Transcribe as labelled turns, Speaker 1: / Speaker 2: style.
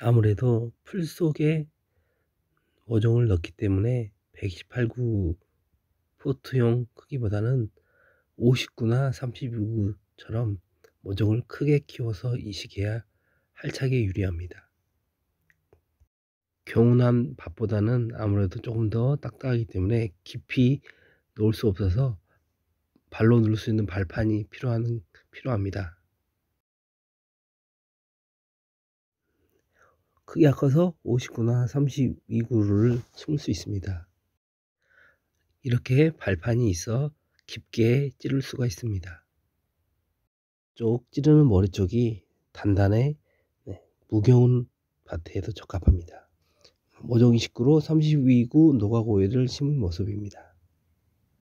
Speaker 1: 아무래도
Speaker 2: 풀 속에
Speaker 3: 어종을 넣기 때문에 128구 포트용 크기보다는 59나 32구처럼 모종을 크게 키워서 이식해야 활착에 유리합니다. 경운한 밭보다는 아무래도 조금 더 딱딱하기 때문에 깊이 놓을 수 없어서 발로 누를 수 있는 발판이 필요한,
Speaker 4: 필요합니다. 크기가
Speaker 3: 커서 50구나 32구를 심을 수 있습니다. 이렇게 발판이 있어 깊게 찌를 수가 있습니다. 쪽 찌르는 머리 쪽이 단단해 네, 무겨운 밭에도 적합합니다. 모종 이식구로 32구 노가고이를 심은 모습입니다.